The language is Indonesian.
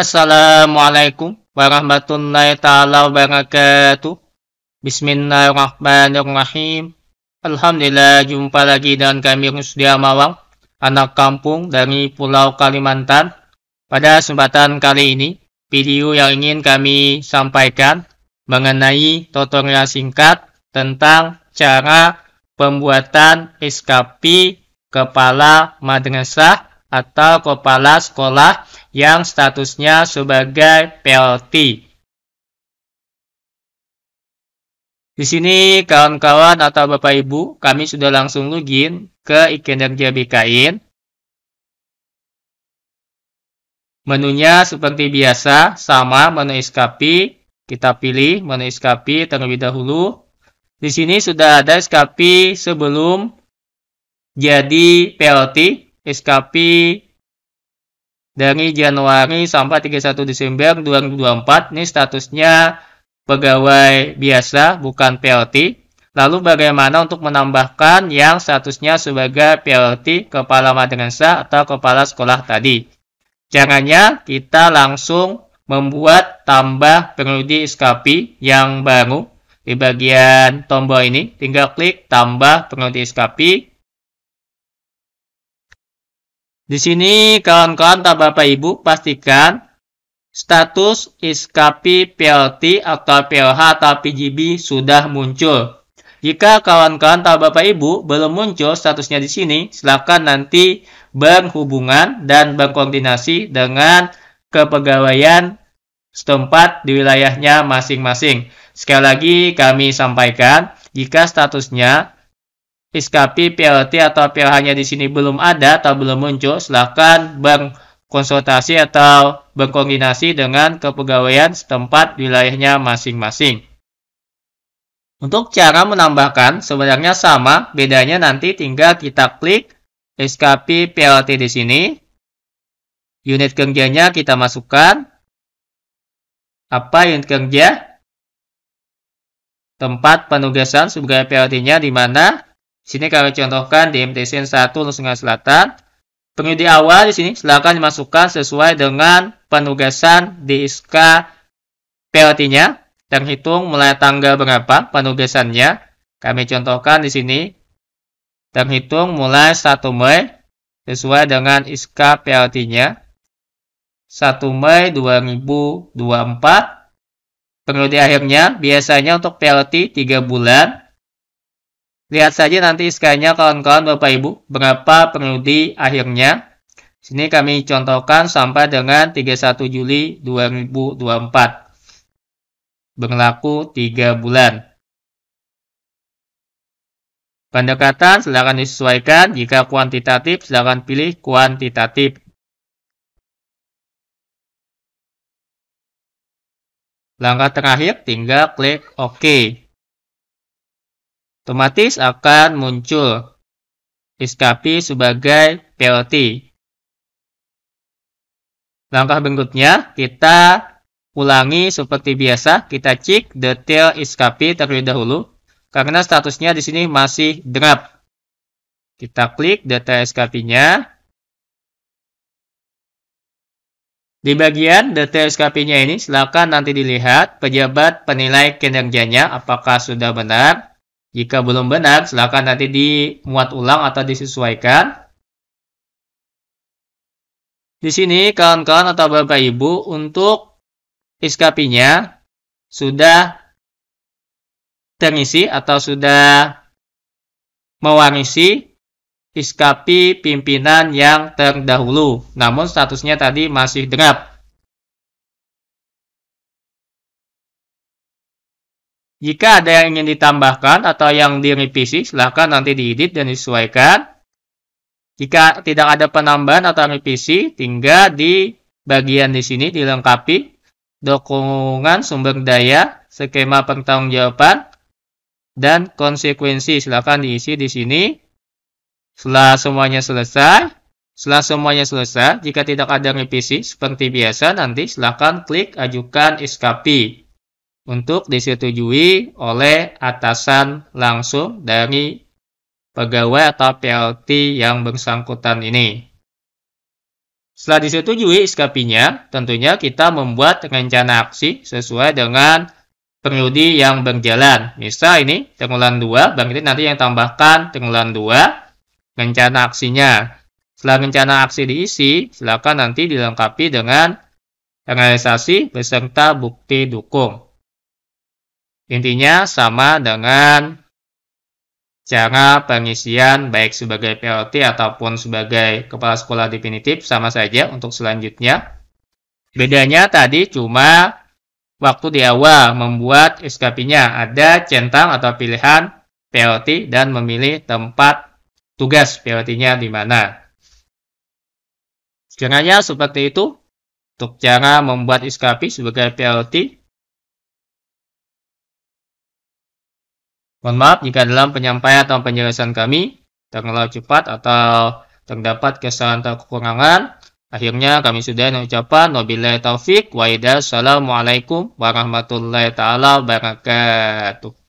Assalamualaikum warahmatullahi taala wabarakatuh. Bismillahirrahmanirrahim. Alhamdulillah jumpa lagi dengan kami Rusdia Mawang, anak kampung dari Pulau Kalimantan. Pada kesempatan kali ini, video yang ingin kami sampaikan mengenai tutorial singkat tentang cara pembuatan SKP kepala madrasah atau kepala sekolah yang statusnya sebagai PLT. Di sini kawan-kawan atau Bapak Ibu, kami sudah langsung login ke ikendam BKIN. Menunya seperti biasa, sama menu SKP. Kita pilih menu SKP terlebih dahulu. Di sini sudah ada SKP sebelum jadi PLT, SKP dari Januari sampai 31 Desember 2024 ini statusnya pegawai biasa bukan PLT. Lalu bagaimana untuk menambahkan yang statusnya sebagai PLT kepala madrasah atau kepala sekolah tadi? Caranya kita langsung membuat tambah prodi SKP yang baru di bagian tombol ini. Tinggal klik tambah prodi SKP di sini kawan-kawan tak Bapak Ibu pastikan status iskapi PLT atau PLH atau PGB sudah muncul. Jika kawan-kawan atau Bapak Ibu belum muncul statusnya di sini, silakan nanti berhubungan dan berkoordinasi dengan kepegawaian setempat di wilayahnya masing-masing. Sekali lagi kami sampaikan, jika statusnya SKP PLT, atau PLH-nya di sini belum ada atau belum muncul, silakan berkonsultasi atau berkoordinasi dengan kepegawaian setempat wilayahnya masing-masing. Untuk cara menambahkan, sebenarnya sama, bedanya nanti tinggal kita klik SKP PLT di sini, unit kerjanya kita masukkan, apa unit kerja, tempat penugasan sebagai PLT-nya di mana, Sini kami contohkan di MTSN 1 Sungai Selatan. Periode awal di sini silakan dimasukkan sesuai dengan penugasan di SK PLT-nya Dan hitung mulai tanggal berapa penugasannya. Kami contohkan di sini Dan hitung mulai 1 Mei sesuai dengan SK PLT-nya. 1 Mei 2024. Periode akhirnya biasanya untuk PLT 3 bulan Lihat saja nanti sk kawan-kawan Bapak Ibu, berapa peneliti akhirnya. Sini kami contohkan sampai dengan 31 Juli 2024. Berlaku 3 bulan. Pendekatan silakan disesuaikan. Jika kuantitatif, silakan pilih kuantitatif. Langkah terakhir, tinggal klik OK otomatis akan muncul iskapi sebagai PLT. Langkah berikutnya, kita ulangi seperti biasa, kita cek detail iskapi terlebih dahulu, karena statusnya di sini masih draft. Kita klik detail iskapinya. Di bagian detail iskapinya ini, silakan nanti dilihat pejabat penilai kinerjanya apakah sudah benar. Jika belum benar, silakan nanti dimuat ulang atau disesuaikan. Di sini, kawan-kawan atau bapak ibu, untuk iskapinya sudah terisi atau sudah mewarisi iskapi pimpinan yang terdahulu. Namun statusnya tadi masih draft. Jika ada yang ingin ditambahkan atau yang direvisi, silahkan nanti diedit dan disesuaikan. Jika tidak ada penambahan atau revisi, tinggal di bagian di sini dilengkapi dokumen sumber daya, skema pertanggungjawaban, dan konsekuensi. Silahkan diisi di sini. Setelah semuanya selesai, setelah semuanya selesai, jika tidak ada revisi, seperti biasa, nanti silahkan klik ajukan SKP untuk disetujui oleh atasan langsung dari pegawai atau PLT yang bersangkutan ini. Setelah disetujui SKP-nya, tentunya kita membuat rencana aksi sesuai dengan periode yang berjalan. Misal ini tenggelam 2, berarti nanti yang tambahkan tenggelam 2 rencana aksinya. Setelah rencana aksi diisi, silakan nanti dilengkapi dengan realisasi beserta bukti dukung. Intinya sama dengan cara pengisian baik sebagai PLT ataupun sebagai kepala sekolah definitif sama saja untuk selanjutnya. Bedanya tadi cuma waktu di awal membuat SKP-nya ada centang atau pilihan PLT dan memilih tempat tugas PLT-nya di mana. Kiranya seperti itu untuk cara membuat SKP sebagai PLT Mohon maaf jika dalam penyampaian atau penjelasan kami terlalu cepat atau terdapat kesalahan atau kekurangan. Akhirnya kami sudah mengucapkan wabillahi taufik wa Assalamualaikum warahmatullahi taala wabarakatuh.